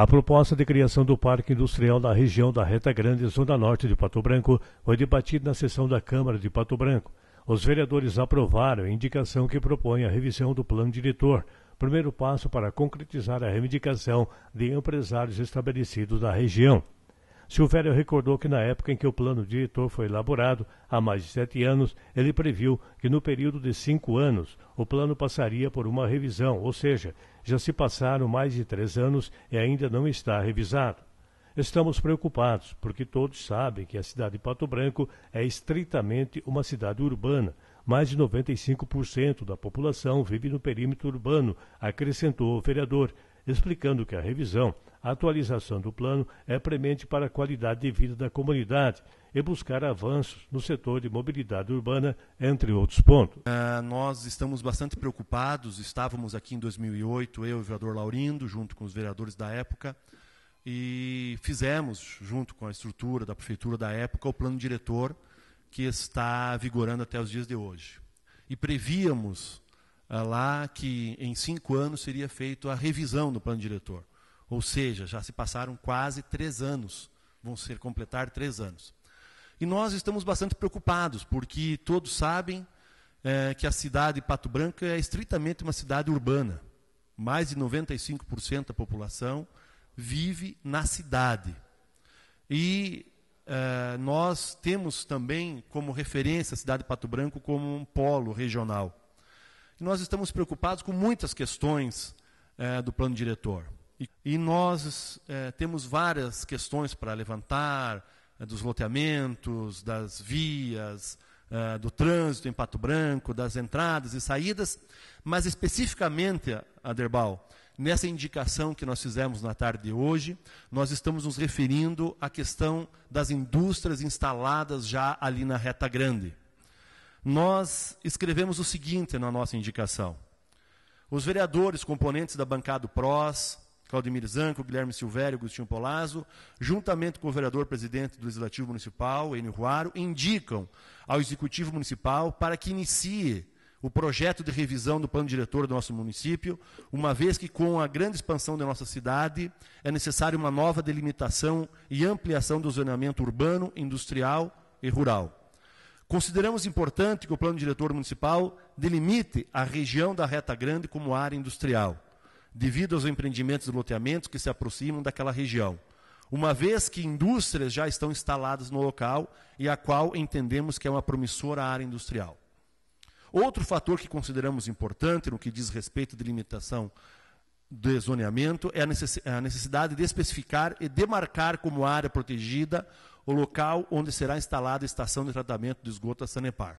A proposta de criação do Parque Industrial na região da Reta Grande, Zona Norte de Pato Branco, foi debatida na sessão da Câmara de Pato Branco. Os vereadores aprovaram a indicação que propõe a revisão do plano diretor, primeiro passo para concretizar a reivindicação de empresários estabelecidos da região. Silvério recordou que na época em que o plano diretor foi elaborado, há mais de sete anos, ele previu que no período de cinco anos o plano passaria por uma revisão, ou seja, já se passaram mais de três anos e ainda não está revisado. Estamos preocupados, porque todos sabem que a cidade de Pato Branco é estritamente uma cidade urbana. Mais de 95% da população vive no perímetro urbano, acrescentou o vereador, explicando que a revisão, a atualização do plano é premente para a qualidade de vida da comunidade e buscar avanços no setor de mobilidade urbana, entre outros pontos. É, nós estamos bastante preocupados, estávamos aqui em 2008, eu e o vereador Laurindo, junto com os vereadores da época, e fizemos, junto com a estrutura da prefeitura da época, o plano diretor que está vigorando até os dias de hoje. E prevíamos ah, lá que em cinco anos seria feita a revisão do plano diretor. Ou seja, já se passaram quase três anos, vão ser completar três anos. E nós estamos bastante preocupados, porque todos sabem é, que a cidade de Pato Branco é estritamente uma cidade urbana. Mais de 95% da população vive na cidade. E é, nós temos também como referência a cidade de Pato Branco como um polo regional. Nós estamos preocupados com muitas questões é, do plano diretor. E, e nós é, temos várias questões para levantar, é, dos loteamentos, das vias, é, do trânsito em Pato Branco, das entradas e saídas, mas especificamente, Aderbal, nessa indicação que nós fizemos na tarde de hoje, nós estamos nos referindo à questão das indústrias instaladas já ali na reta grande nós escrevemos o seguinte na nossa indicação. Os vereadores componentes da bancada do PROS, Claudemir Zanco, Guilherme Silvério, Agostinho Polazo, juntamente com o vereador presidente do Legislativo Municipal, Enio Ruaro, indicam ao Executivo Municipal para que inicie o projeto de revisão do plano diretor do nosso município, uma vez que com a grande expansão da nossa cidade é necessária uma nova delimitação e ampliação do zoneamento urbano, industrial e rural. Consideramos importante que o plano diretor municipal delimite a região da Reta Grande como área industrial, devido aos empreendimentos e loteamentos que se aproximam daquela região, uma vez que indústrias já estão instaladas no local e a qual entendemos que é uma promissora área industrial. Outro fator que consideramos importante no que diz respeito à delimitação do zoneamento é a necessidade de especificar e demarcar como área protegida o local onde será instalada a estação de tratamento de esgoto a Sanepar.